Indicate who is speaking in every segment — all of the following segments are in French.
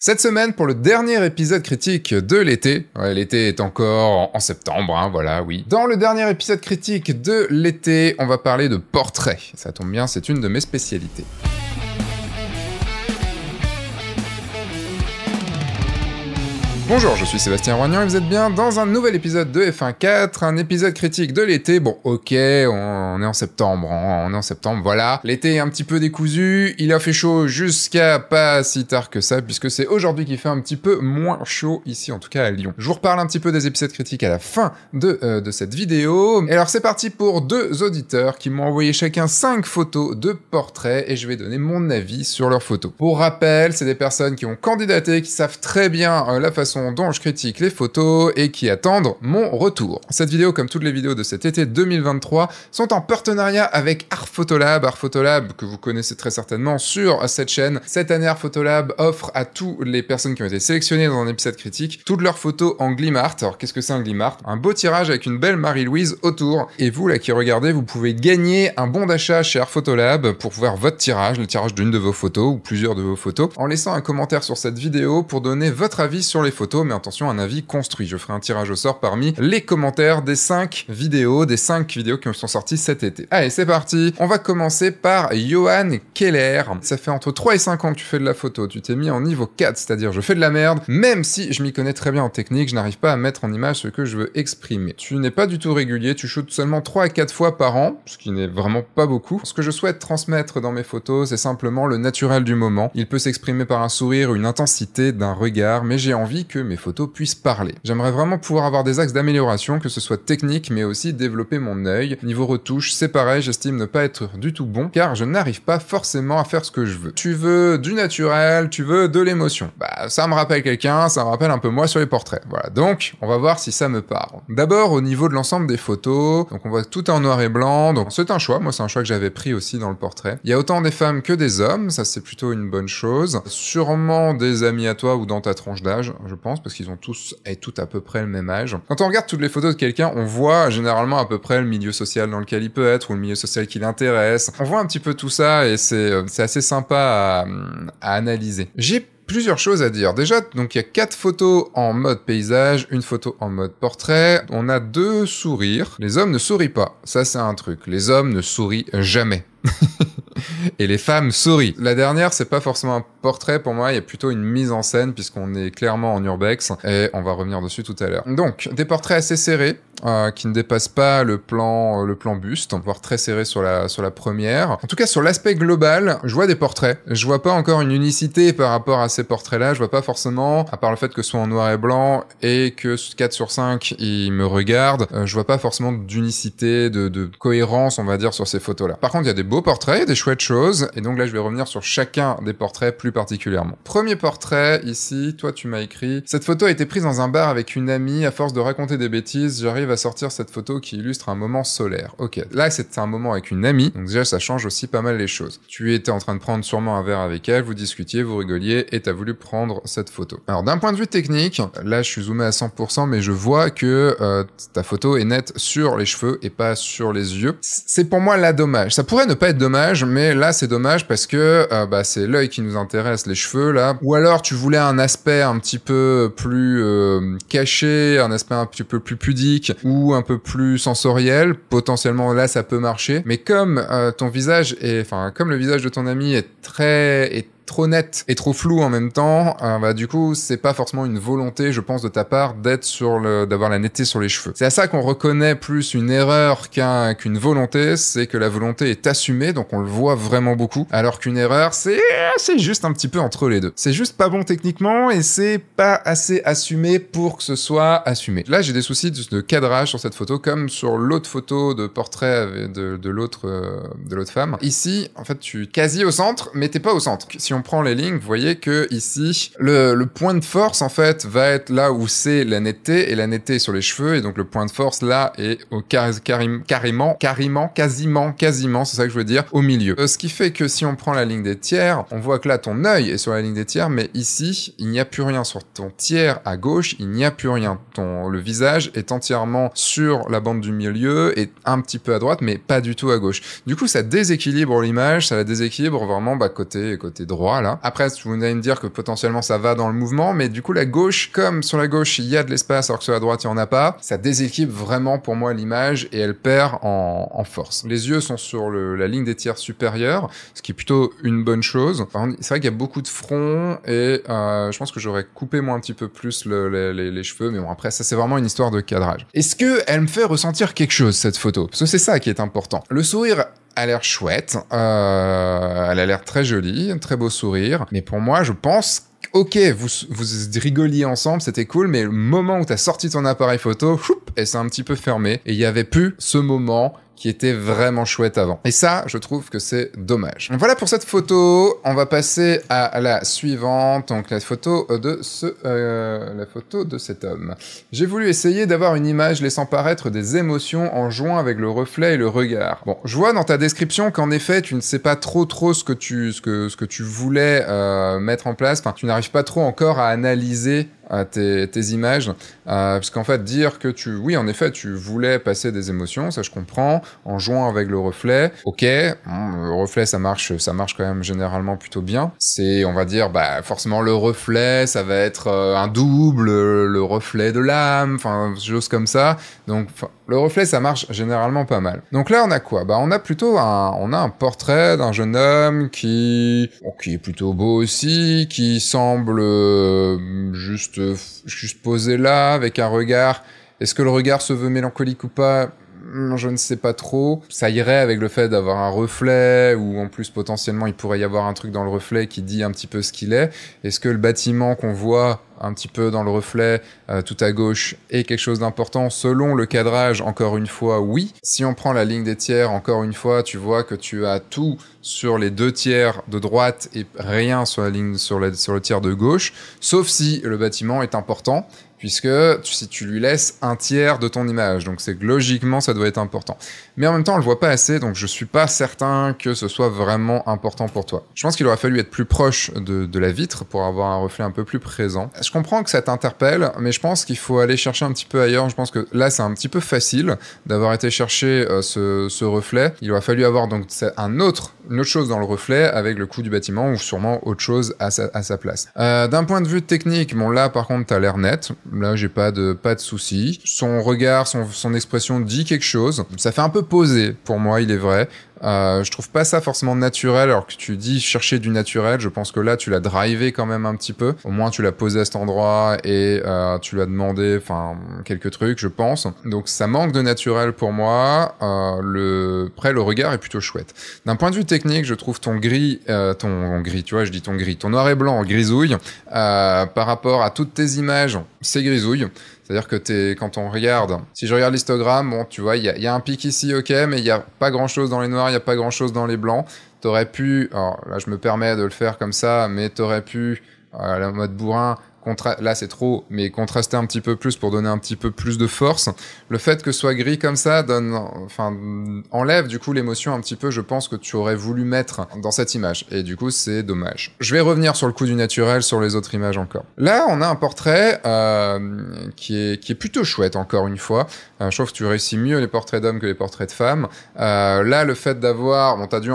Speaker 1: Cette semaine, pour le dernier épisode critique de l'été, ouais, l'été est encore en septembre, hein, voilà, oui. Dans le dernier épisode critique de l'été, on va parler de portrait. Ça tombe bien, c'est une de mes spécialités. Bonjour, je suis Sébastien Roignan et vous êtes bien dans un nouvel épisode de F1.4, un épisode critique de l'été. Bon, ok, on est en septembre, on est en septembre, voilà. L'été est un petit peu décousu, il a fait chaud jusqu'à pas si tard que ça, puisque c'est aujourd'hui qu'il fait un petit peu moins chaud ici, en tout cas à Lyon. Je vous reparle un petit peu des épisodes critiques à la fin de, euh, cette vidéo. Et alors c'est parti pour deux auditeurs qui m'ont envoyé chacun cinq photos de portraits et je vais donner mon avis sur leurs photos. Pour rappel, c'est des personnes qui ont candidaté, qui savent très bien euh, la façon dont je critique les photos et qui attendent mon retour. Cette vidéo, comme toutes les vidéos de cet été 2023, sont en partenariat avec Art Photolab. Art Photolab, que vous connaissez très certainement sur cette chaîne. Cette année, Art Photolab offre à toutes les personnes qui ont été sélectionnées dans un épisode critique toutes leurs photos en Glimart. Alors, qu'est-ce que c'est un Glimart Un beau tirage avec une belle Marie-Louise autour. Et vous, là, qui regardez, vous pouvez gagner un bon d'achat chez Art Photolab pour voir votre tirage, le tirage d'une de vos photos ou plusieurs de vos photos, en laissant un commentaire sur cette vidéo pour donner votre avis sur les photos mais attention, un avis construit. Je ferai un tirage au sort parmi les commentaires des 5 vidéos, des 5 vidéos qui me sont sorties cet été. Allez, c'est parti On va commencer par Johan Keller. Ça fait entre 3 et 5 ans que tu fais de la photo. Tu t'es mis en niveau 4, c'est-à-dire je fais de la merde, même si je m'y connais très bien en technique, je n'arrive pas à mettre en image ce que je veux exprimer. Tu n'es pas du tout régulier, tu shootes seulement 3 à 4 fois par an, ce qui n'est vraiment pas beaucoup. Ce que je souhaite transmettre dans mes photos, c'est simplement le naturel du moment. Il peut s'exprimer par un sourire, une intensité, d'un regard, mais j'ai envie que mes photos puissent parler. J'aimerais vraiment pouvoir avoir des axes d'amélioration, que ce soit technique, mais aussi développer mon œil. Niveau retouche, c'est pareil, j'estime ne pas être du tout bon, car je n'arrive pas forcément à faire ce que je veux. Tu veux du naturel, tu veux de l'émotion. Bah, ça me rappelle quelqu'un, ça me rappelle un peu moi sur les portraits. Voilà, donc on va voir si ça me parle. D'abord, au niveau de l'ensemble des photos, donc on voit tout en noir et blanc, donc c'est un choix, moi c'est un choix que j'avais pris aussi dans le portrait. Il y a autant des femmes que des hommes, ça c'est plutôt une bonne chose. Sûrement des amis à toi ou dans ta tranche d'âge, je pense parce qu'ils ont tous et toutes à peu près le même âge. Quand on regarde toutes les photos de quelqu'un, on voit généralement à peu près le milieu social dans lequel il peut être, ou le milieu social qui l'intéresse. On voit un petit peu tout ça, et c'est euh, assez sympa à, à analyser. J'ai plusieurs choses à dire. Déjà, donc il y a quatre photos en mode paysage, une photo en mode portrait. On a deux sourires. Les hommes ne sourient pas. Ça, c'est un truc. Les hommes ne sourient jamais. et les femmes sourient. La dernière, c'est pas forcément un portrait pour moi, il y a plutôt une mise en scène puisqu'on est clairement en urbex et on va revenir dessus tout à l'heure. Donc, des portraits assez serrés, euh, qui ne dépasse pas le plan, euh, le plan buste, voire très serré sur la, sur la première. En tout cas, sur l'aspect global, je vois des portraits. Je vois pas encore une unicité par rapport à ces portraits-là. Je vois pas forcément, à part le fait que ce soit en noir et blanc et que 4 sur 5, ils me regardent, euh, je vois pas forcément d'unicité, de, de, cohérence, on va dire, sur ces photos-là. Par contre, il y a des beaux portraits, des chouettes choses. Et donc là, je vais revenir sur chacun des portraits plus particulièrement. Premier portrait, ici, toi, tu m'as écrit. Cette photo a été prise dans un bar avec une amie. À force de raconter des bêtises, j'arrive va sortir cette photo qui illustre un moment solaire. Ok, là c'est un moment avec une amie, donc déjà ça change aussi pas mal les choses. Tu étais en train de prendre sûrement un verre avec elle, vous discutiez, vous rigoliez et t'as voulu prendre cette photo. Alors d'un point de vue technique, là je suis zoomé à 100% mais je vois que euh, ta photo est nette sur les cheveux et pas sur les yeux. C'est pour moi là dommage. Ça pourrait ne pas être dommage mais là c'est dommage parce que euh, bah, c'est l'œil qui nous intéresse, les cheveux là. Ou alors tu voulais un aspect un petit peu plus euh, caché, un aspect un petit peu plus pudique ou un peu plus sensoriel, potentiellement là ça peut marcher. Mais comme euh, ton visage est, enfin comme le visage de ton ami est très trop nette et trop floue en même temps, euh, bah, du coup, c'est pas forcément une volonté, je pense, de ta part d'être sur le, d'avoir la netteté sur les cheveux. C'est à ça qu'on reconnaît plus une erreur qu'un, qu'une volonté, c'est que la volonté est assumée, donc on le voit vraiment beaucoup, alors qu'une erreur, c'est, c'est juste un petit peu entre les deux. C'est juste pas bon techniquement et c'est pas assez assumé pour que ce soit assumé. Là, j'ai des soucis de cadrage sur cette photo, comme sur l'autre photo de portrait de, l'autre, euh, de l'autre femme. Ici, en fait, tu es quasi au centre, mais t'es pas au centre on prend les lignes, vous voyez que ici, le, point de force, en fait, va être là où c'est la netteté, et la netteté sur les cheveux, et donc le point de force, là, est au carrément, carrément, quasiment, quasiment, c'est ça que je veux dire, au milieu. Euh, ce qui fait que si on prend la ligne des tiers, on voit que là, ton œil est sur la ligne des tiers, mais ici, il n'y a plus rien sur ton tiers à gauche, il n'y a plus rien. Ton, le visage est entièrement sur la bande du milieu, et un petit peu à droite, mais pas du tout à gauche. Du coup, ça déséquilibre l'image, ça la déséquilibre vraiment bah, côté, côté droit, après, vous allez me dire que potentiellement ça va dans le mouvement, mais du coup la gauche, comme sur la gauche il y a de l'espace alors que sur la droite il n'y en a pas, ça déséquilibre vraiment pour moi l'image et elle perd en, force. Les yeux sont sur la ligne des tiers supérieurs, ce qui est plutôt une bonne chose. c'est vrai qu'il y a beaucoup de front et euh, je pense que j'aurais coupé moins un petit peu plus les, les, cheveux, mais bon après ça c'est vraiment une histoire de cadrage. Est-ce que elle me fait ressentir quelque chose cette photo Parce que c'est ça qui est important. Le sourire a l'air chouette. Euh, elle a l'air très jolie, un très beau sourire. Mais pour moi, je pense ok, vous, vous rigoliez ensemble, c'était cool, mais le moment où t'as sorti ton appareil photo, choup, et c'est un petit peu fermé. Et il y avait plus ce moment qui était vraiment chouette avant. Et ça, je trouve que c'est dommage. Voilà pour cette photo. On va passer à la suivante, donc la photo de ce, euh, la photo de cet homme. J'ai voulu essayer d'avoir une image laissant paraître des émotions en jouant avec le reflet et le regard. Bon, je vois dans ta description qu'en effet, tu ne sais pas trop trop ce que tu, ce que, ce que tu voulais euh, mettre en place. Enfin, tu n'arrives pas trop encore à analyser à tes, tes images. Euh, parce qu'en fait, dire que tu... Oui, en effet, tu voulais passer des émotions, ça je comprends, en jouant avec le reflet. Ok, le reflet, ça marche, ça marche quand même généralement plutôt bien. C'est, on va dire, bah, forcément le reflet, ça va être euh, un double, le reflet de l'âme, enfin, choses comme ça. Donc, le reflet, ça marche généralement pas mal. Donc là, on a quoi Bah, on a plutôt un, on a un portrait d'un jeune homme qui, qui est plutôt beau aussi, qui semble euh, juste juste, euh, juste posé là, avec un regard. Est-ce que le regard se veut mélancolique ou pas je ne sais pas trop. Ça irait avec le fait d'avoir un reflet, ou en plus potentiellement il pourrait y avoir un truc dans le reflet qui dit un petit peu ce qu'il est. Est-ce que le bâtiment qu'on voit un petit peu dans le reflet euh, tout à gauche est quelque chose d'important selon le cadrage Encore une fois, oui. Si on prend la ligne des tiers, encore une fois, tu vois que tu as tout sur les deux tiers de droite et rien sur la ligne sur le tiers de gauche, sauf si le bâtiment est important puisque si tu lui laisses un tiers de ton image, donc c'est logiquement ça doit être important mais en même temps on le voit pas assez, donc je suis pas certain que ce soit vraiment important pour toi. Je pense qu'il aurait fallu être plus proche de, la vitre pour avoir un reflet un peu plus présent. Je comprends que ça t'interpelle, mais je pense qu'il faut aller chercher un petit peu ailleurs. Je pense que là c'est un petit peu facile d'avoir été chercher euh, ce, reflet. Il aurait fallu avoir donc un autre, une autre chose dans le reflet avec le coup du bâtiment ou sûrement autre chose à sa, place. Euh, d'un point de vue technique, bon là par contre tu as l'air net. Là j'ai pas de pas de soucis. Son regard, son, son expression dit quelque chose. Ça fait un peu posé pour moi, il est vrai. Euh, je trouve pas ça forcément naturel, alors que tu dis chercher du naturel. Je pense que là, tu l'as drivé quand même un petit peu. Au moins, tu l'as posé à cet endroit et euh, tu l'as demandé, enfin, quelques trucs, je pense. Donc, ça manque de naturel pour moi. Euh, le près, le regard est plutôt chouette. D'un point de vue technique, je trouve ton gris, euh, ton gris, tu vois, je dis ton gris, ton noir et blanc grisouille par rapport à toutes tes images, c'est grisouille. C'est-à-dire que t'es, quand on regarde, si je regarde l'histogramme, bon, tu vois, il y, a, un pic ici, ok, mais il n'y a pas grand-chose dans les noirs, il n'y a pas grand-chose dans les blancs. T'aurais pu, alors là je me permets de le faire comme ça, mais t'aurais pu, euh, à la mode bourrin, là c'est trop, mais contraster un petit peu plus pour donner un petit peu plus de force. Le fait que ce soit gris comme ça donne, enfin, enlève du coup l'émotion un petit peu, je pense, que tu aurais voulu mettre dans cette image. Et du coup, c'est dommage. Je vais revenir sur le coup du naturel, sur les autres images encore. Là, on a un portrait euh, qui, est, qui est plutôt chouette, encore une fois. Euh, je trouve que tu réussis mieux les portraits d'hommes que les portraits de femmes. Euh, là, le fait d'avoir, bon, t'as dû,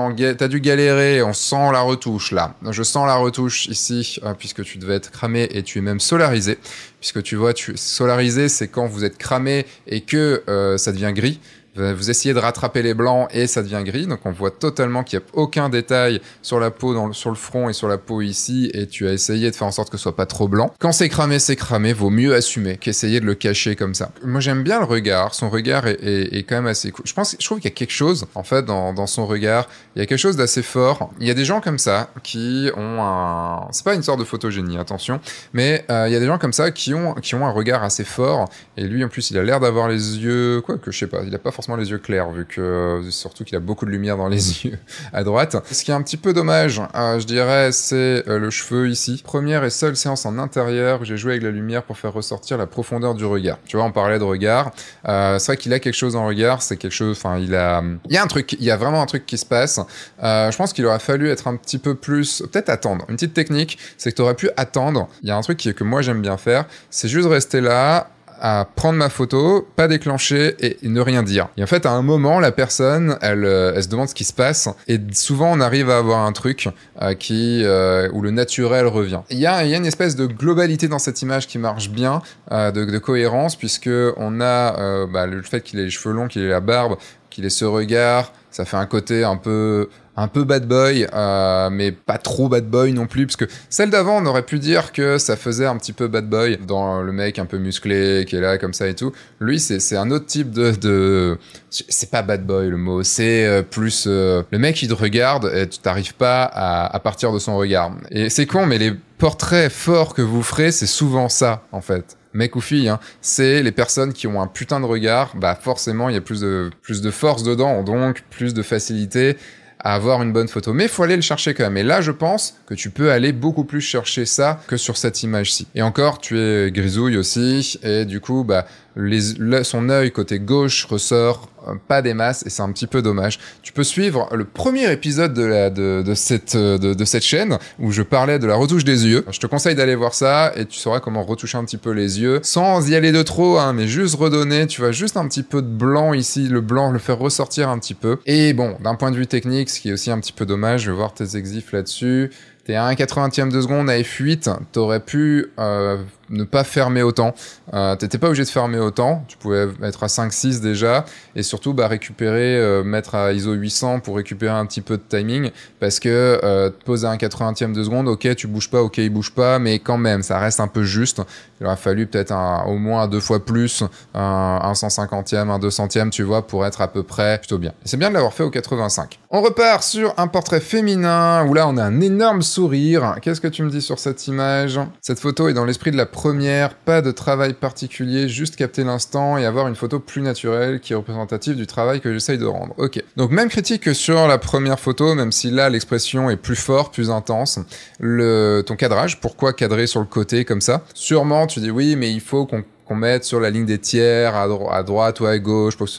Speaker 1: dû galérer, on sent la retouche là. Je sens la retouche ici, puisque tu devais être cramé et tu es même solarisé, puisque tu vois, tu, solarisé, c'est quand vous êtes cramé et que euh, ça devient gris. Euh, vous essayez de rattraper les blancs et ça devient gris. Donc on voit totalement qu'il n'y a aucun détail sur la peau, dans sur le front et sur la peau ici. Et tu as essayé de faire en sorte que ce soit pas trop blanc. Quand c'est cramé, c'est cramé. Vaut mieux assumer qu'essayer de le cacher comme ça. Moi j'aime bien le regard. Son regard est, quand même assez cool. Je pense, je trouve qu'il y a quelque chose en fait dans, son regard. Il y a quelque chose d'assez fort. Il y a des gens comme ça qui ont un. C'est pas une sorte de photogénie, attention. Mais euh, il y a des gens comme ça qui ont qui ont un regard assez fort. Et lui en plus il a l'air d'avoir les yeux quoi que je sais pas. Il a pas forcément les yeux clairs, vu que surtout qu'il a beaucoup de lumière dans les yeux à droite. Ce qui est un petit peu dommage, euh, je dirais, c'est euh, le cheveu ici. Première et seule séance en intérieur, j'ai joué avec la lumière pour faire ressortir la profondeur du regard. Tu vois, on parlait de regard. Euh, c'est vrai qu'il a quelque chose en regard, c'est quelque chose. Enfin, il a, il y a un truc, il y a vraiment un truc qui se passe. Euh, je pense qu'il aurait fallu être un petit peu plus, peut-être attendre. Une petite technique, c'est que tu aurais pu attendre. Il y a un truc que moi j'aime bien faire, c'est juste rester là, à prendre ma photo, pas déclencher et ne rien dire. Et en fait, à un moment, la personne, elle, euh, elle se demande ce qui se passe et souvent on arrive à avoir un truc euh, qui euh, où le naturel revient. Il y a, une espèce de globalité dans cette image qui marche bien, de, cohérence puisque on a bah, le fait qu'il ait les cheveux longs, qu'il ait la barbe, qu'il ait ce regard, ça fait un côté un peu un peu bad boy, euh, mais pas trop bad boy non plus, parce que celle d'avant, on aurait pu dire que ça faisait un petit peu bad boy dans le mec un peu musclé qui est là comme ça et tout. Lui, c'est un autre type de, de... c'est pas bad boy le mot, c'est euh, plus euh, le mec il te regarde et tu t'arrives pas à, à partir de son regard. Et c'est con, mais les portraits forts que vous ferez, c'est souvent ça en fait mec ou fille, hein, c'est les personnes qui ont un putain de regard, bah forcément il y a plus de, plus de force dedans, donc plus de facilité à avoir une bonne photo. Mais faut aller le chercher quand même. Et là, je pense que tu peux aller beaucoup plus chercher ça que sur cette image-ci. Et encore, tu es grisouille aussi, et du coup, bah, les, le, son œil côté gauche ressort euh, pas des masses et c'est un petit peu dommage. Tu peux suivre le premier épisode de, la, de, de cette, euh, de, de, cette chaîne où je parlais de la retouche des yeux. Je te conseille d'aller voir ça et tu sauras comment retoucher un petit peu les yeux sans y aller de trop, hein, mais juste redonner. Tu vois, juste un petit peu de blanc ici, le blanc, le faire ressortir un petit peu. Et bon, d'un point de vue technique, ce qui est aussi un petit peu dommage, je vais voir tes exifs là-dessus. T'es à 1 80e de seconde à F8, t'aurais pu euh, ne pas fermer autant. Euh, T'étais pas obligé de fermer autant, tu pouvais être à 5-6 déjà, et surtout bah, récupérer, euh, mettre à ISO 800 pour récupérer un petit peu de timing, parce que euh, te poser un 80e de seconde, ok tu bouges pas, ok il bouge pas, mais quand même ça reste un peu juste. Il aura fallu peut-être au moins deux fois plus, un, 150e, un 200e, tu vois, pour être à peu près plutôt bien. C'est bien de l'avoir fait au 85. On repart sur un portrait féminin, où là on a un énorme sourire. Qu'est-ce que tu me dis sur cette image Cette photo est dans l'esprit de la première, pas de travail particulier, juste capter l'instant et avoir une photo plus naturelle qui est représentative du travail que j'essaye de rendre. Ok. Donc même critique que sur la première photo, même si là l'expression est plus forte, plus intense. Le, ton cadrage, pourquoi cadrer sur le côté comme ça Sûrement tu dis oui, mais il faut qu'on mette sur la ligne des tiers, à, droite ou à gauche. Pour que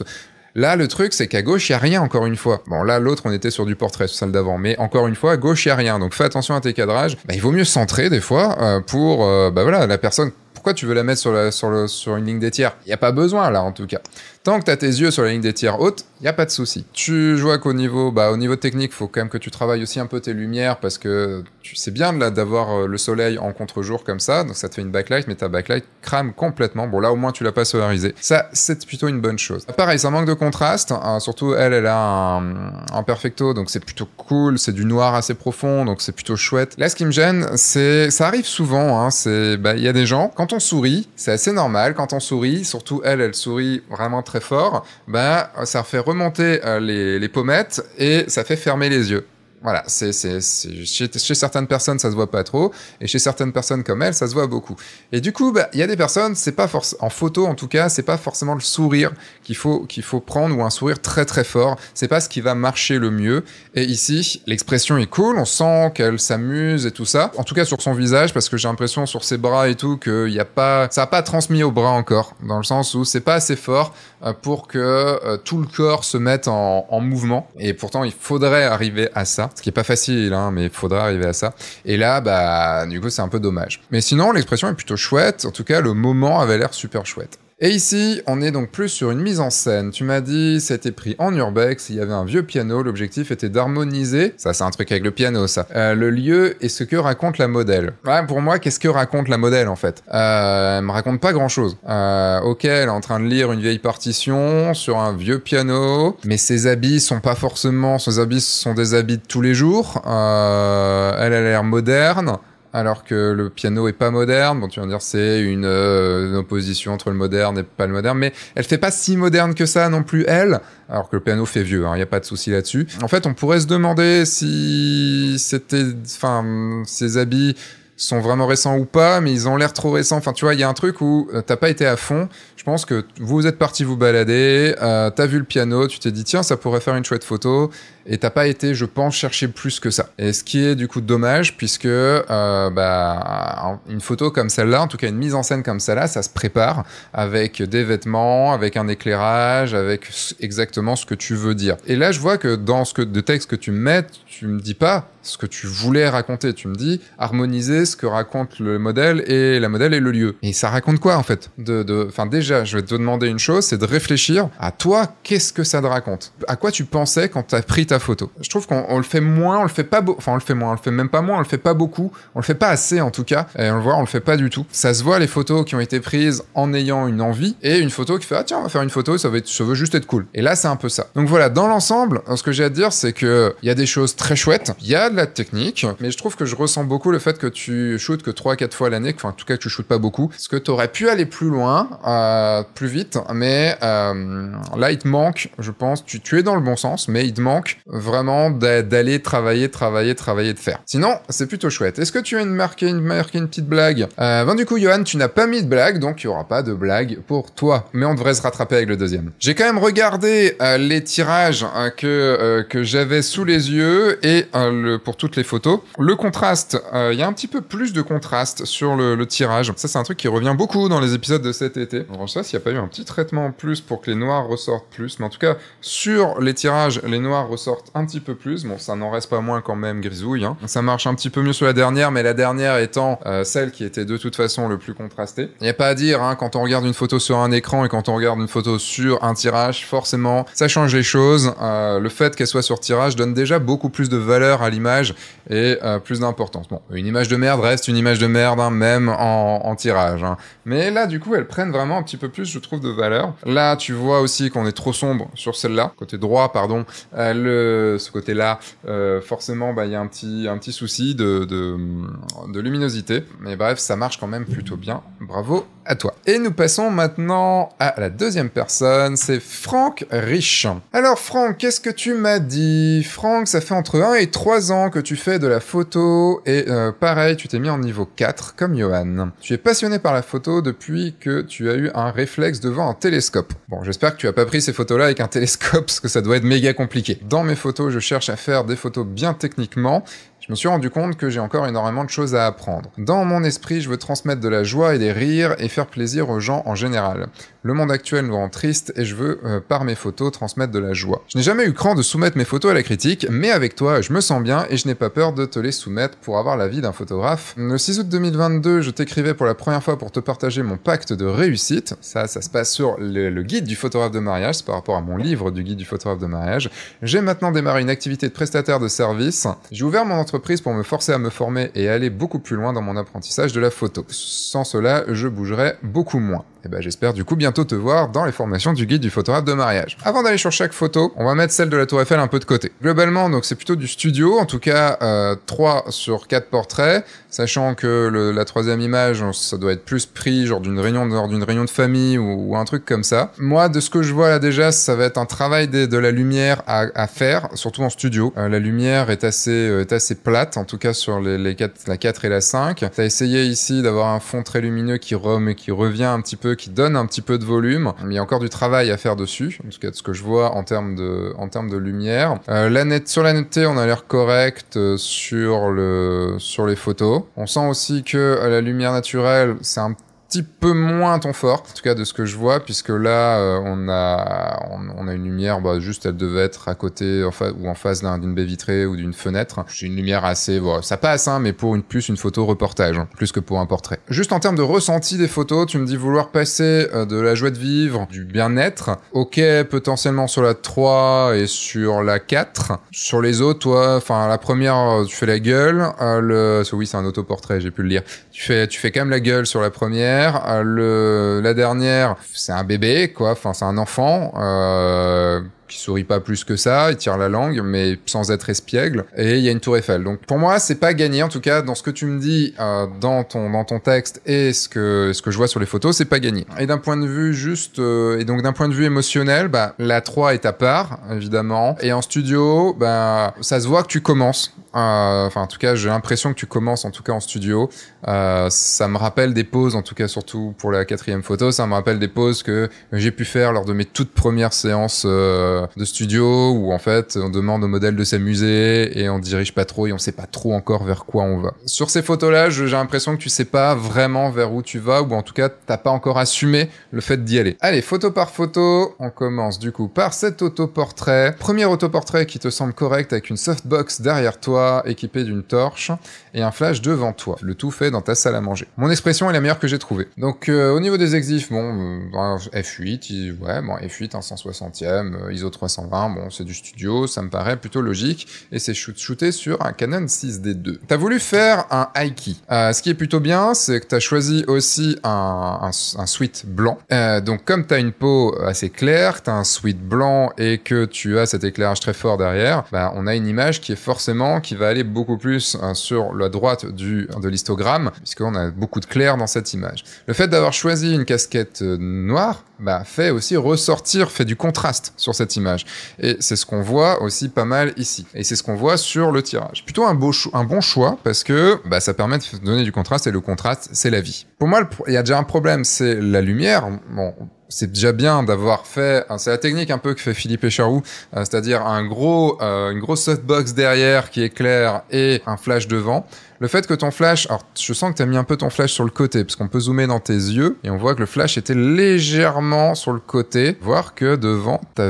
Speaker 1: Là, le truc, c'est qu'à gauche, il n'y a rien, encore une fois. Bon, là, l'autre, on était sur du portrait, celle d'avant. Mais encore une fois, à gauche, il n'y a rien. Donc fais attention à tes cadrages. Bah, il vaut mieux centrer, des fois, euh, pour, euh, bah voilà, la personne pourquoi tu veux la mettre sur, la, sur, le, sur une ligne des tiers Il n'y a pas besoin là en tout cas. Tant que tu as tes yeux sur la ligne des tiers hautes, il n'y a pas de souci. Tu vois qu'au niveau, bah, au niveau technique, il faut quand même que tu travailles aussi un peu tes lumières parce que tu sais bien d'avoir euh, le soleil en contre-jour comme ça, donc ça te fait une backlight, mais ta backlight crame complètement. Bon, là au moins tu l'as pas solarisé. Ça, c'est plutôt une bonne chose. Pareil, ça manque de contraste, hein. surtout elle, elle a un, perfecto, donc c'est plutôt cool, c'est du noir assez profond, donc c'est plutôt chouette. Là, ce qui me gêne, c'est. Ça arrive souvent, hein, c'est. Bah, il y a des gens, quand on sourit, c'est assez normal, quand on sourit, surtout elle, elle sourit vraiment très fort, ben, ça fait remonter euh, les pommettes et ça fait fermer les yeux. Voilà, c'est, c'est, chez, chez, certaines personnes, ça se voit pas trop, et chez certaines personnes comme elle, ça se voit beaucoup. Et du coup, bah, il y a des personnes, c'est pas en photo en tout cas, c'est pas forcément le sourire qu'il faut, qu'il faut prendre ou un sourire très très fort. C'est pas ce qui va marcher le mieux. Et ici, l'expression est cool, on sent qu'elle s'amuse et tout ça. En tout cas, sur son visage, parce que j'ai l'impression sur ses bras et tout, que y a pas, ça a pas transmis au bras encore, dans le sens où c'est pas assez fort euh, pour que euh, tout le corps se mette en mouvement. Et pourtant, il faudrait arriver à ça ce qui est pas facile, hein, mais il faudra arriver à ça. Et là, bah, du coup, c'est un peu dommage. Mais sinon, l'expression est plutôt chouette. En tout cas, le moment avait l'air super chouette. Et ici, on est donc plus sur une mise en scène. Tu m'as dit, c'était pris en urbex, il y avait un vieux piano, l'objectif était d'harmoniser. Ça, c'est un truc avec le piano, ça. Euh, le lieu et ce que raconte la modèle. Ouais, pour moi, qu'est-ce que raconte la modèle, en fait euh, Elle me raconte pas grand-chose. Euh, ok, elle est en train de lire une vieille partition sur un vieux piano, mais ses habits sont pas forcément... Ses habits sont des habits de tous les jours. Euh, elle a l'air moderne alors que le piano est pas moderne. Bon, tu vas dire c'est euh, une, opposition entre le moderne et pas le moderne, mais elle fait pas si moderne que ça non plus elle, alors que le piano fait vieux. Il hein, n'y a pas de souci là-dessus. En fait, on pourrait se demander si c'était, enfin, ses habits sont vraiment récents ou pas, mais ils ont l'air trop récents. Enfin, tu vois, il y a un truc où euh, t'as pas été à fond. Je pense que vous êtes parti vous balader, euh, t'as vu le piano, tu t'es dit tiens, ça pourrait faire une chouette photo, et t'as pas été, je pense, chercher plus que ça. Et ce qui est du coup dommage, puisque euh, bah, une photo comme celle-là, en tout cas une mise en scène comme celle-là, ça se prépare avec des vêtements, avec un éclairage, avec exactement ce que tu veux dire. Et là, je vois que dans ce que de texte que tu me mets, tu me dis pas ce que tu voulais raconter. Tu me dis harmoniser ce que raconte le modèle et la modèle et le lieu. Et ça raconte quoi en fait De, enfin déjà, je vais te demander une chose, c'est de réfléchir à toi, qu'est-ce que ça te raconte À quoi tu pensais quand t'as pris ta photo. Je trouve qu'on le fait moins, on le fait pas, enfin on le fait moins, on le fait même pas moins, on le fait pas beaucoup, on le fait pas assez en tout cas, et on le voit, on le fait pas du tout. Ça se voit les photos qui ont été prises en ayant une envie et une photo qui fait ah tiens on va faire une photo, ça, va être, veut juste être cool. Et là c'est un peu ça. Donc voilà, dans l'ensemble, ce que j'ai à dire c'est que il y a des choses très chouettes, il y a de la technique, mais je trouve que je ressens beaucoup le fait que tu shootes que 3-4 fois l'année, enfin en tout cas que tu shootes pas beaucoup, parce que t'aurais pu aller plus loin, euh, plus vite, mais euh, là il te manque, je pense, tu, tu es dans le bon sens, mais il te manque vraiment d'aller travailler, travailler, travailler de faire. Sinon, c'est plutôt chouette. Est-ce que tu as une marqué une, une petite blague euh, Ben du coup, Johan, tu n'as pas mis de blague, donc il n'y aura pas de blague pour toi. Mais on devrait se rattraper avec le deuxième. J'ai quand même regardé euh, les tirages euh, que euh, que j'avais sous les yeux et le, pour toutes les photos. Le contraste, il y a un petit peu plus de contraste sur le, le tirage. Ça, c'est un truc qui revient beaucoup dans les épisodes de cet été. Alors ça, s'il n'y a pas eu un petit traitement en plus pour que les noirs ressortent plus, mais en tout cas sur les tirages, les noirs ressortent un petit peu plus. Bon, ça n'en reste pas moins quand même grisouille. Hein. Ça marche un petit peu mieux sur la dernière, mais la dernière étant euh, celle qui était de toute façon le plus contrastée. Il n'y a pas à dire, hein, quand on regarde une photo sur un écran et quand on regarde une photo sur un tirage, forcément, ça change les choses. Euh, le fait qu'elle soit sur tirage donne déjà beaucoup plus de valeur à l'image et euh, plus d'importance. Bon, une image de merde reste une image de merde, hein, même en, en tirage. Mais là, du coup, elles prennent vraiment un petit peu plus, je trouve, de valeur. Là, tu vois aussi qu'on est trop sombre sur celle-là, côté droit, pardon. le euh, ce côté-là, euh, forcément, bah, il y a un petit, un petit souci de, de, luminosité. Mais bref, ça marche quand même plutôt bien. Bravo à toi. Et nous passons maintenant à la deuxième personne, c'est Franck Rich. Alors Franck, qu'est-ce que tu m'as dit Franck, ça fait entre 1 et 3 ans que tu fais de la photo et euh, pareil, tu t'es mis en niveau 4 comme Johan. Tu es passionné par la photo depuis que tu as eu un réflexe devant un télescope. Bon, j'espère que tu as pas pris ces photos-là avec un télescope parce que ça doit être méga compliqué. Dans mes photos, je cherche à faire des photos bien techniquement je me suis rendu compte que j'ai encore énormément de choses à apprendre. Dans mon esprit, je veux transmettre de la joie et des rires et faire plaisir aux gens en général. Le monde actuel nous rend triste et je veux, euh, par mes photos, transmettre de la joie. Je n'ai jamais eu cran de soumettre mes photos à la critique, mais avec toi, je me sens bien et je n'ai pas peur de te les soumettre pour avoir l'avis d'un photographe. Le 6 août 2022, je t'écrivais pour la première fois pour te partager mon pacte de réussite. Ça, ça se passe sur le, guide du photographe de mariage, c'est par rapport à mon livre du guide du photographe de mariage. J'ai maintenant démarré une activité de prestataire de service. J'ai ouvert mon pour me forcer à me former et aller beaucoup plus loin dans mon apprentissage de la photo. Sans cela, je bougerais beaucoup moins. Et eh ben, j'espère du coup bientôt te voir dans les formations du guide du photographe de mariage. Avant d'aller sur chaque photo, on va mettre celle de la Tour Eiffel un peu de côté. Globalement, donc c'est plutôt du studio, en tout cas euh, 3 sur 4 portraits, sachant que la troisième image, ça doit être plus pris genre d'une réunion, lors d'une réunion de famille ou, un truc comme ça. Moi, de ce que je vois là déjà, ça va être un travail de, de la lumière à, faire, surtout en studio. Euh, la lumière est assez, euh, est assez plate, en tout cas sur les, les la 4 et la 5. T'as essayé ici d'avoir un fond très lumineux qui, rom et qui revient un petit peu qui donne un petit peu de volume. Mais il y a encore du travail à faire dessus, en tout cas ce que je vois en termes de, en termes de lumière. Euh, la sur la netteté, on a l'air correct euh, sur, le, sur les photos. On sent aussi que euh, la lumière naturelle, c'est un petit peu moins ton fort, en tout cas de ce que je vois, puisque là euh, on a on, a une lumière, bah, juste elle devait être à côté en ou en face d'une baie vitrée ou d'une fenêtre. j'ai une lumière assez, bon, ça passe, hein, mais pour une plus une photo reportage, hein, plus que pour un portrait. Juste en termes de ressenti des photos, tu me dis vouloir passer euh, de la joie de vivre, du bien-être, ok potentiellement sur la 3 et sur la 4. Sur les autres, toi, enfin la première tu fais la gueule, euh, le oui c'est un autoportrait, j'ai pu le lire. Tu fais tu fais quand même la gueule sur la première euh, le, la dernière, c'est un bébé, quoi. Enfin, c'est un enfant. Euh, qui sourit pas plus que ça, il tire la langue, mais sans être espiègle. Et il y a une tour Eiffel. Donc pour moi, c'est pas gagné, en tout cas dans ce que tu me dis euh, dans ton dans ton texte et ce que ce que je vois sur les photos, c'est pas gagné. Et d'un point de vue juste et donc d'un point de vue émotionnel, bah, la 3 est à part évidemment. Et en studio, bah ça se voit que tu commences. Enfin en tout cas, j'ai l'impression que tu commences en tout cas en studio euh, ça me rappelle des pauses, en tout cas surtout pour la quatrième photo, ça me rappelle des pauses que j'ai pu faire lors de mes toutes premières séances euh, de studio où en fait on demande au modèle de s'amuser et on dirige pas trop et on sait pas trop encore vers quoi on va. Sur ces photos-là, j'ai l'impression que tu sais pas vraiment vers où tu vas ou en tout cas t'as pas encore assumé le fait d'y aller. Allez, photo par photo, on commence du coup par cet autoportrait. Premier autoportrait qui te semble correct avec une softbox derrière toi équipée d'une torche et un flash devant toi. Le tout fait ta salle à manger. Mon expression est la meilleure que j'ai trouvée. Donc euh, au niveau des exifs, bon, euh, F8, ouais, bon, F8, 160e, euh, ISO 320, bon, c'est du studio, ça me paraît plutôt logique, et c'est shoot shooté sur un Canon 6D2. T'as voulu faire un high-key. ce qui est plutôt bien, c'est que t'as choisi aussi un, un, blanc. donc comme t'as une peau assez claire, t'as un sweat blanc et que tu as cet éclairage très fort derrière, bah, on a une image qui est forcément, qui va aller beaucoup plus hein, sur la droite du, de l'histogramme puisqu'on a beaucoup de clair dans cette image. Le fait d'avoir choisi une casquette euh, noire bah, fait aussi ressortir, fait du contraste sur cette image. Et c'est ce qu'on voit aussi pas mal ici. Et c'est ce qu'on voit sur le tirage. Plutôt un, bon choix, parce que bah, ça permet de donner du contraste, et le contraste, c'est la vie. Pour moi, il y a déjà un problème, c'est la lumière. Bon, c'est déjà bien d'avoir fait, c'est la technique un peu que fait Philippe Echaroux, euh, c'est-à-dire un gros, euh, une grosse softbox derrière qui éclaire et un flash devant. Le fait que ton flash, alors je sens que tu as mis un peu ton flash sur le côté, parce qu'on peut zoomer dans tes yeux, et on voit que le flash était légèrement sur le côté, voir que devant, tu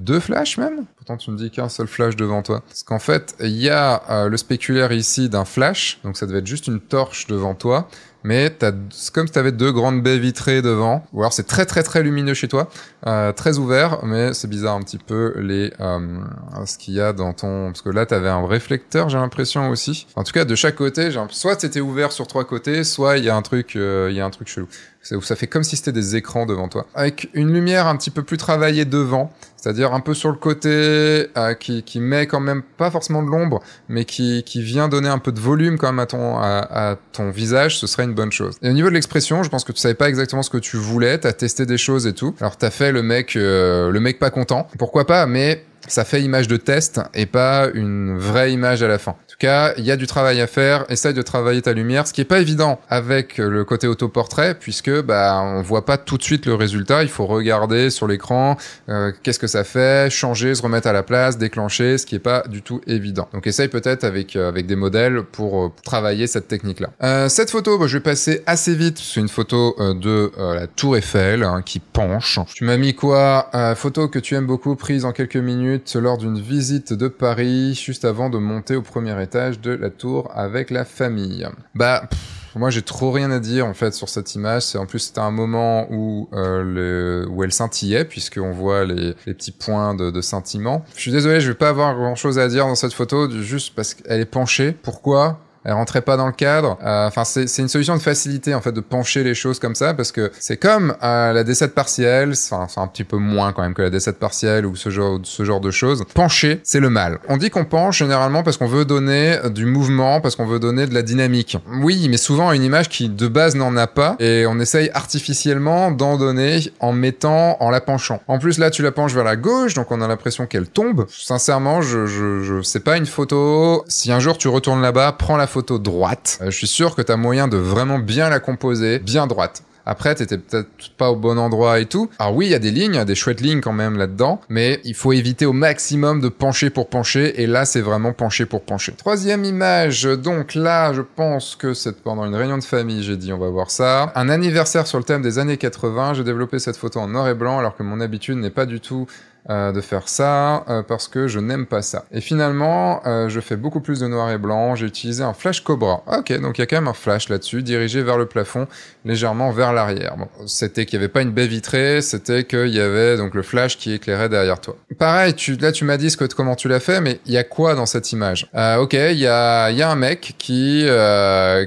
Speaker 1: deux flashs même Pourtant, tu me dis qu'un seul flash devant toi. Parce qu'en fait, il y a euh, le spéculaire ici d'un flash, donc ça devait être juste une torche devant toi mais c'est comme si tu avais deux grandes baies vitrées devant, ou alors c'est très très très lumineux chez toi, euh, très ouvert, mais c'est bizarre un petit peu les euh, ce qu'il y a dans ton... Parce que là, tu avais un réflecteur, j'ai l'impression aussi. En tout cas, de chaque côté, soit c'était ouvert sur trois côtés, soit il y a un truc, euh, il y a un truc chelou. Ça fait comme si c'était des écrans devant toi. Avec une lumière un petit peu plus travaillée devant, c'est-à-dire un peu sur le côté, euh, qui, met quand même pas forcément de l'ombre, mais qui, vient donner un peu de volume quand même à ton, à, ton visage, ce serait une bonne chose. Et au niveau de l'expression, je pense que tu savais pas exactement ce que tu voulais, t'as testé des choses et tout. Alors t'as fait le mec, euh, le mec pas content. Pourquoi pas, mais ça fait image de test et pas une vraie image à la fin il y a du travail à faire. Essaye de travailler ta lumière, ce qui est pas évident avec le côté autoportrait, puisque bah on voit pas tout de suite le résultat. Il faut regarder sur l'écran euh, qu'est-ce que ça fait, changer, se remettre à la place, déclencher, ce qui est pas du tout évident. Donc essaye peut-être avec euh, avec des modèles pour euh, travailler cette technique là. cette photo, bah, je vais passer assez vite. C'est une photo de la Tour Eiffel hein, qui penche. Tu m'as mis quoi Photo que tu aimes beaucoup, prise en quelques minutes lors d'une visite de Paris, juste avant de monter au premier étage de la tour avec la famille. Bah, moi j'ai trop rien à dire en fait sur cette image. En plus c'était un moment où euh, le, où elle scintillait puisqu'on voit les, les, petits points de, de scintillement. Je suis désolé, je vais pas avoir grand chose à dire dans cette photo, juste parce qu'elle est penchée. Pourquoi elle rentrait pas dans le cadre. Euh, enfin, c'est c'est une solution de facilité en fait de pencher les choses comme ça parce que c'est comme euh, la d partielle, enfin c'est un petit peu moins quand même que la d partielle ou ce genre ce genre de choses. Pencher, c'est le mal. On dit qu'on penche généralement parce qu'on veut donner du mouvement, parce qu'on veut donner de la dynamique. Oui, mais souvent une image qui de base n'en a pas et on essaye artificiellement d'en donner en mettant, en la penchant. En plus là, tu la penches vers la gauche, donc on a l'impression qu'elle tombe. Sincèrement, je, je, je sais pas une photo. Si un jour tu retournes là-bas, prends la photo droite. Euh, je suis sûr que tu as moyen de vraiment bien la composer, bien droite. Après, t'étais peut-être pas au bon endroit et tout. Alors oui, il y a des lignes, des chouettes lignes quand même là-dedans, mais il faut éviter au maximum de pencher pour pencher, et là, c'est vraiment pencher pour pencher. Troisième image, donc là, je pense que c'est pendant une réunion de famille, j'ai dit, on va voir ça. Un anniversaire sur le thème des années 80, j'ai développé cette photo en noir et blanc, alors que mon habitude n'est pas du tout euh, de faire ça euh, parce que je n'aime pas ça. Et finalement, euh, je fais beaucoup plus de noir et blanc. J'ai utilisé un flash Cobra. ok, donc il y a quand même un flash là-dessus, dirigé vers le plafond, légèrement vers l'arrière. c'était qu'il n'y avait pas une baie vitrée, c'était qu'il y avait donc le flash qui éclairait derrière toi. Pareil, tu, là tu m'as dit comment tu l'as fait, mais il y a quoi dans cette image Ok, il y a, un mec qui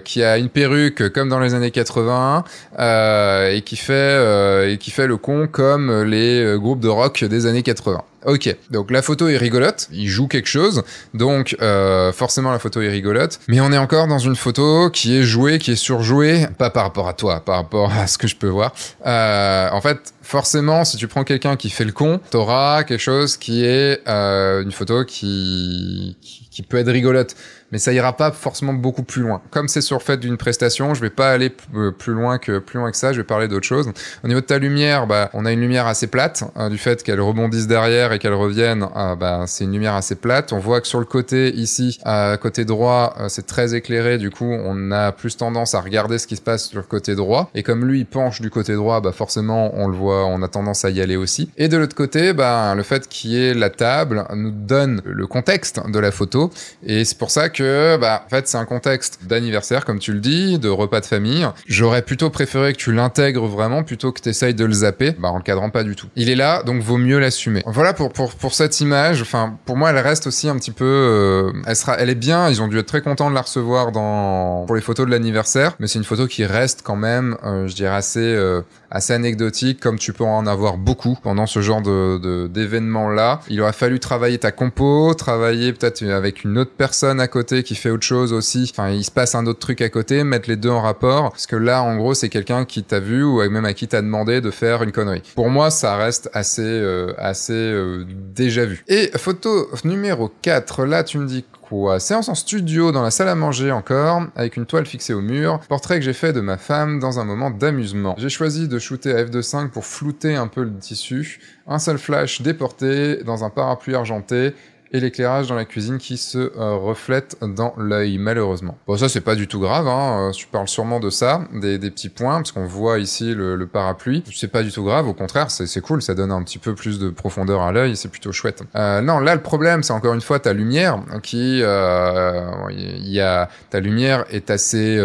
Speaker 1: qui a une perruque comme dans les années 80 et qui fait et qui fait le con comme les groupes de rock des années 80. Ok, donc la photo est rigolote, il joue quelque chose, donc euh, forcément la photo est rigolote, mais on est encore dans une photo qui est jouée, qui est surjouée, pas par rapport à toi, par rapport à ce que je peux voir. Euh, en fait, forcément, si tu prends quelqu'un qui fait le con, t'auras quelque chose qui est euh, une photo qui, qui peut être rigolote mais ça ira pas forcément beaucoup plus loin. Comme c'est sur le fait d'une prestation, je vais pas aller euh, plus loin que plus loin que ça. Je vais parler d'autre chose. Au niveau de ta lumière, bah, on a une lumière assez plate hein, du fait qu'elle rebondisse derrière et qu'elle revienne. Ah, bah, c'est une lumière assez plate. On voit que sur le côté ici, côté droit, euh, c'est très éclairé. Du coup, on a plus tendance à regarder ce qui se passe sur le côté droit. Et comme lui il penche du côté droit, bah forcément, on le voit, on a tendance à y aller aussi. Et de l'autre côté, bah, le fait qu'il y ait la table nous donne le contexte de la photo. Et c'est pour ça que que, bah, en fait, c'est un contexte d'anniversaire, comme tu le dis, de repas de famille. J'aurais plutôt préféré que tu l'intègres vraiment plutôt que t'essayes de le zapper, bah, en le cadrant pas du tout. Il est là, donc vaut mieux l'assumer. Voilà pour, pour, pour cette image. Enfin, pour moi, elle reste aussi un petit peu, euh, elle sera, elle est bien. Ils ont dû être très contents de la recevoir dans, pour les photos de l'anniversaire. Mais c'est une photo qui reste quand même, euh, je dirais assez, euh, assez anecdotique, comme tu peux en avoir beaucoup pendant ce genre de, d'événements-là. Il aurait fallu travailler ta compo, travailler peut-être avec une autre personne à côté qui fait autre chose aussi, enfin il se passe un autre truc à côté, mettre les deux en rapport, parce que là en gros c'est quelqu'un qui t'a vu ou même à qui t'a demandé de faire une connerie. Pour moi ça reste assez euh, assez euh, déjà vu. Et photo numéro 4, là tu me dis Quoi. Séance en studio dans la salle à manger encore, avec une toile fixée au mur, portrait que j'ai fait de ma femme dans un moment d'amusement. J'ai choisi de shooter à f2.5 pour flouter un peu le tissu, un seul flash déporté dans un parapluie argenté, et l'éclairage dans la cuisine qui se euh, reflète dans l'œil, malheureusement. Bon, ça, c'est pas du tout grave, Tu hein, euh, parles sûrement de ça, des, petits points, parce qu'on voit ici le, parapluie. C'est pas du tout grave, au contraire, c'est cool, ça donne un petit peu plus de profondeur à l'œil, c'est plutôt chouette. Euh, non, là, le problème, c'est encore une fois ta lumière, qui, euh, il y a, ta lumière est assez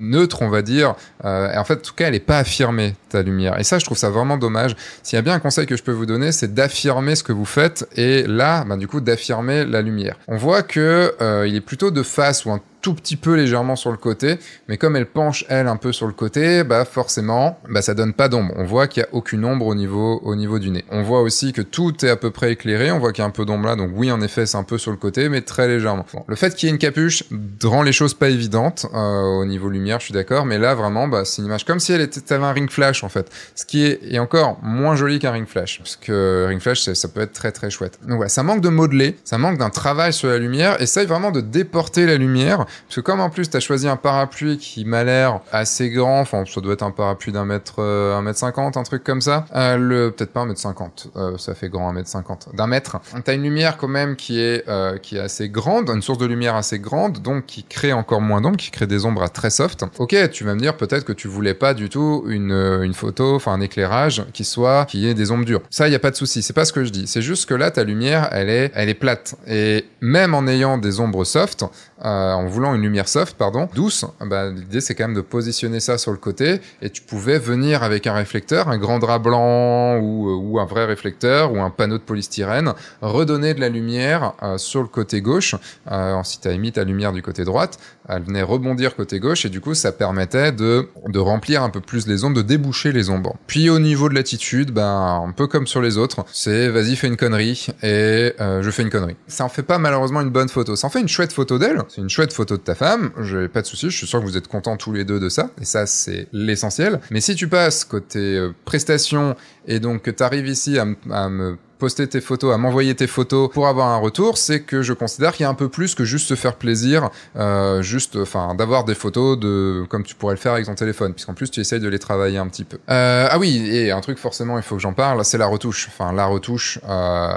Speaker 1: neutre, on va dire, et en fait, en tout cas, elle n'est pas affirmée, ta lumière. Et ça, je trouve ça vraiment dommage. S'il y a bien un conseil que je peux vous donner, c'est d'affirmer ce que vous faites, et là, ben, du coup, affirmer la lumière. On voit que euh, il est plutôt de face ou un tout petit peu légèrement sur le côté, mais comme elle penche elle un peu sur le côté, bah forcément, bah ça donne pas d'ombre. On voit qu'il y a aucune ombre au niveau au niveau du nez. On voit aussi que tout est à peu près éclairé, on voit qu'il y a un peu d'ombre là, donc oui en effet c'est un peu sur le côté, mais très légèrement. le fait qu'il y ait une capuche rend les choses pas évidentes euh, au niveau lumière, je suis d'accord, mais là vraiment bah c'est une image comme si elle était avait un ring flash en fait, ce qui est, encore moins joli qu'un ring flash, parce que ring flash ça, peut être très très chouette. Donc ouais, ça manque de modeler, ça manque d'un travail sur la lumière, essaye vraiment de déporter la lumière parce que comme en plus, tu as choisi un parapluie qui m'a l'air assez grand, enfin, ça doit être un parapluie d'un mètre, euh, un mètre cinquante, un truc comme ça. Euh, le, peut-être pas un mètre cinquante, euh, ça fait grand un mètre cinquante, d'un mètre. T'as une lumière quand même qui est, qui est assez grande, une source de lumière assez grande, donc qui crée encore moins d'ombre, qui crée des ombres à très soft. Ok, tu vas me dire peut-être que tu voulais pas du tout une, une photo, enfin un éclairage qui soit, qui ait des ombres dures. Ça, il y a pas de souci, c'est pas ce que je dis. C'est juste que là, ta lumière, elle est, elle est plate. Et même en ayant des ombres soft, on voulait une lumière soft, pardon, douce, ah bah, l'idée c'est quand même de positionner ça sur le côté et tu pouvais venir avec un réflecteur, un grand drap blanc ou, euh, un vrai réflecteur ou un panneau de polystyrène, redonner de la lumière euh, sur le côté gauche. Euh, si tu as émis ta lumière du côté droite, elle venait rebondir côté gauche et du coup ça permettait de, remplir un peu plus les ombres, de déboucher les ombres. Puis au niveau de l'attitude, ben, un peu comme sur les autres, c'est vas-y fais une connerie et euh, je fais une connerie. Ça en fait pas malheureusement une bonne photo, ça en fait une chouette photo d'elle, c'est une chouette photo de ta femme, j'ai pas de soucis je suis sûr que vous êtes contents tous les deux de ça, et ça c'est l'essentiel. Mais si tu passes côté euh, prestations et donc que tu arrives ici à me poster tes photos, à m'envoyer tes photos pour avoir un retour, c'est que je considère qu'il y a un peu plus que juste se faire plaisir, euh, juste, enfin, d'avoir des photos de, comme tu pourrais le faire avec ton téléphone, puisqu'en plus tu essayes de les travailler un petit peu. Euh, ah oui, et un truc forcément, il faut que j'en parle, c'est la retouche. Enfin, la retouche. Euh,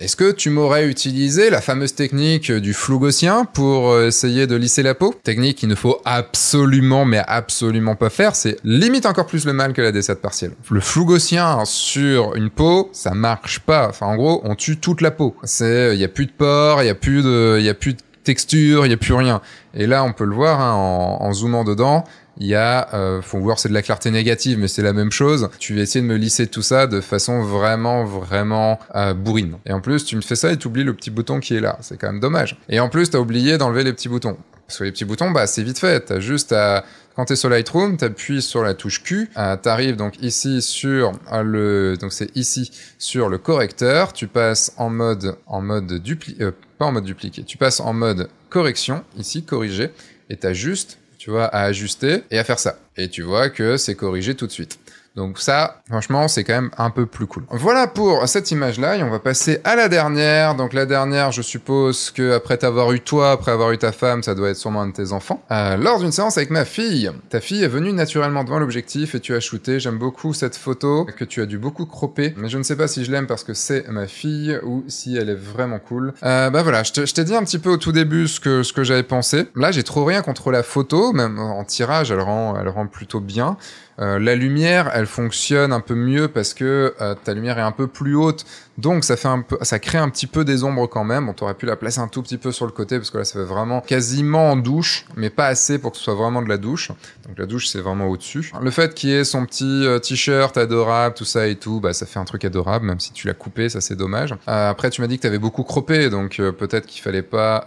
Speaker 1: est-ce que tu m'aurais utilisé la fameuse technique du flou pour essayer de lisser la peau Technique qu'il ne faut absolument, mais absolument pas faire. C'est limite encore plus le mal que la desserte partielle. Le flou sur une peau, ça marche pas Enfin, en gros, on tue toute la peau. C'est, il y a plus de porc, il y a plus de, il a plus de texture, il y a plus rien. Et là, on peut le voir hein, en, zoomant dedans. Il y a, euh, faut voir, c'est de la clarté négative, mais c'est la même chose. Tu vas essayer de me lisser tout ça de façon vraiment, vraiment euh, bourrine. Et en plus, tu me fais ça et tu oublies le petit bouton qui est là. C'est quand même dommage. Et en plus, t'as oublié d'enlever les petits boutons. Parce que les petits boutons, bah, c'est vite fait. T'as juste à quand tu es sur Lightroom, tu appuies sur la touche Q, euh, t'arrives tu arrives donc ici sur euh, le donc c'est ici sur le correcteur, tu passes en mode en mode dupli euh, pas en mode dupliqué, tu passes en mode correction ici corriger et tu ajustes, tu vois à ajuster et à faire ça. Et tu vois que c'est corrigé tout de suite. Donc ça, franchement, c'est quand même un peu plus cool. Voilà pour cette image-là, et on va passer à la dernière. Donc la dernière, je suppose que après t'avoir eu toi, après avoir eu ta femme, ça doit être sûrement un de tes enfants. Euh, lors d'une séance avec ma fille, ta fille est venue naturellement devant l'objectif et tu as shooté. J'aime beaucoup cette photo que tu as dû beaucoup cropper, mais je ne sais pas si je l'aime parce que c'est ma fille ou si elle est vraiment cool. Euh, bah voilà, je t'ai dit un petit peu au tout début ce que ce que j'avais pensé. Là, j'ai trop rien contre la photo, même en tirage, elle rend elle rend plutôt bien. Euh, la lumière, elle fonctionne un peu mieux parce que euh, ta lumière est un peu plus haute, donc ça fait un peu, ça crée un petit peu des ombres quand même. On t'aurait pu la placer un tout petit peu sur le côté parce que là, ça fait vraiment quasiment en douche, mais pas assez pour que ce soit vraiment de la douche. Donc la douche, c'est vraiment au-dessus. Le fait qu'il y ait son petit euh, t-shirt adorable, tout ça et tout, bah ça fait un truc adorable, même si tu l'as coupé, ça c'est dommage. après, tu m'as dit que t'avais beaucoup croppé, donc peut-être qu'il fallait pas,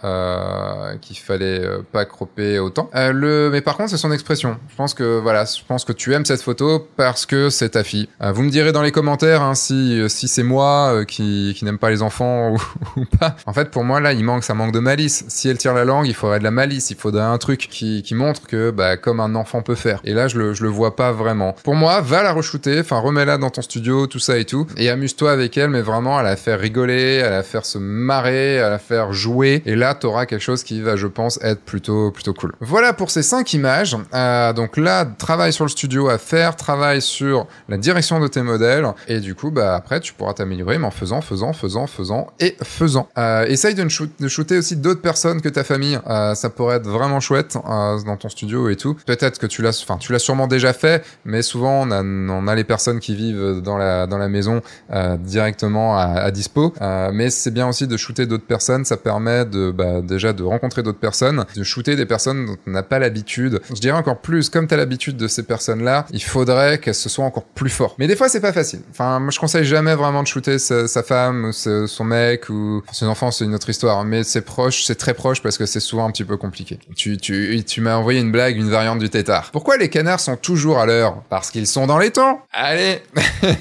Speaker 1: qu'il fallait pas cropper autant. le, mais par contre, c'est son expression. Je pense que voilà, je pense que tu es cette photo parce que c'est ta fille. Euh, vous me direz dans les commentaires hein, si, euh, si c'est moi euh, qui, qui n'aime pas les enfants ou, pas. En fait, pour moi, là, il manque, ça manque de malice. Si elle tire la langue, il faudrait de la malice. Il faudrait un truc qui, qui montre que, bah, comme un enfant peut faire. Et là, je le, je le vois pas vraiment. Pour moi, va la re-shooter, enfin, remets-la dans ton studio, tout ça et tout. Et amuse-toi avec elle, mais vraiment à la faire rigoler, à la faire se marrer, à la faire jouer. Et là, t'auras quelque chose qui va, je pense, être plutôt, plutôt cool. Voilà pour ces cinq images. donc là, travaille sur le studio à faire, travaille sur la direction de tes modèles, et du coup, bah, après, tu pourras t'améliorer, mais en faisant, faisant, faisant, faisant et faisant. Euh, essaye de, de, shooter aussi d'autres personnes que ta famille, euh, ça pourrait être vraiment chouette euh, dans ton studio et tout. Peut-être que tu l'as, enfin, tu l'as sûrement déjà fait, mais souvent, on a, on a les personnes qui vivent dans la, dans la maison directement à, dispo, mais c'est bien aussi de shooter d'autres personnes, ça permet de, bah, déjà de rencontrer d'autres personnes, de shooter des personnes dont on n'a pas l'habitude. Je dirais encore plus, comme tu as l'habitude de ces personnes-là, il faudrait qu'elle se soit encore plus fort. Mais des fois, c'est pas facile. Enfin, moi, je conseille jamais vraiment de shooter sa, femme ou son mec ou son enfants, c'est une autre histoire. Mais c'est proche, c'est très proche parce que c'est souvent un petit peu compliqué. Tu, tu, m'as envoyé une blague, une variante du tétard. Pourquoi les canards sont toujours à l'heure Parce qu'ils sont dans les temps. Allez,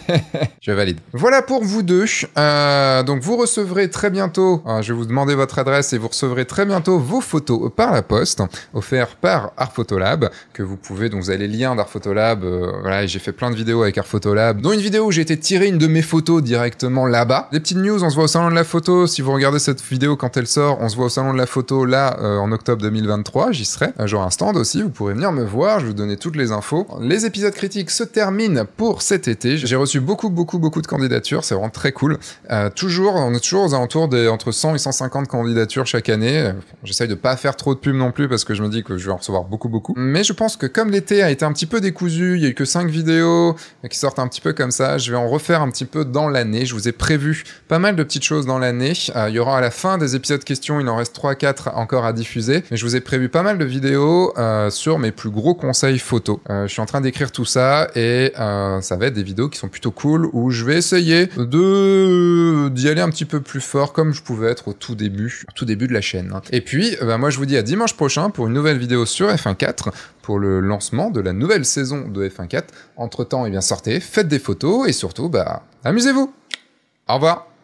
Speaker 1: je valide. Voilà pour vous deux. Euh, donc, vous recevrez très bientôt. Euh, je vais vous demander votre adresse et vous recevrez très bientôt vos photos par la poste, offert par Art Photo Lab, que vous pouvez. Donc, vous avez les liens d'Art Photo Lab euh, voilà, j'ai fait plein de vidéos avec Air Lab. dont une vidéo où j'ai été tirer une de mes photos directement là-bas. Des petites news, on se voit au salon de la photo. Si vous regardez cette vidéo quand elle sort, on se voit au salon de la photo là euh, en octobre 2023. J'y serai. J'aurai un stand aussi. Vous pourrez venir me voir. Je vous donner toutes les infos. Les épisodes critiques se terminent pour cet été. J'ai reçu beaucoup, beaucoup, beaucoup de candidatures. C'est vraiment très cool. Euh, toujours, on est toujours aux alentours des entre 100 et 150 candidatures chaque année. J'essaye de pas faire trop de pubs non plus parce que je me dis que je vais en recevoir beaucoup, beaucoup. Mais je pense que comme l'été a été un petit peu décousu il y a eu que 5 vidéos qui sortent un petit peu comme ça. Je vais en refaire un petit peu dans l'année. Je vous ai prévu pas mal de petites choses dans l'année. Euh, il y aura à la fin des épisodes questions, il en reste 3-4 encore à diffuser. Mais je vous ai prévu pas mal de vidéos euh, sur mes plus gros conseils photo. Euh, je suis en train d'écrire tout ça et ça va être des vidéos qui sont plutôt cool où je vais essayer de d'y aller un petit peu plus fort comme je pouvais être au tout début, tout début de la chaîne. Hein. Et puis, bah, moi je vous dis à dimanche prochain pour une nouvelle vidéo sur F1.4 pour le lancement de la nouvelle saison de F1.4. Entre-temps, eh bien, sortez, faites des photos et surtout, bah, amusez-vous. Au revoir.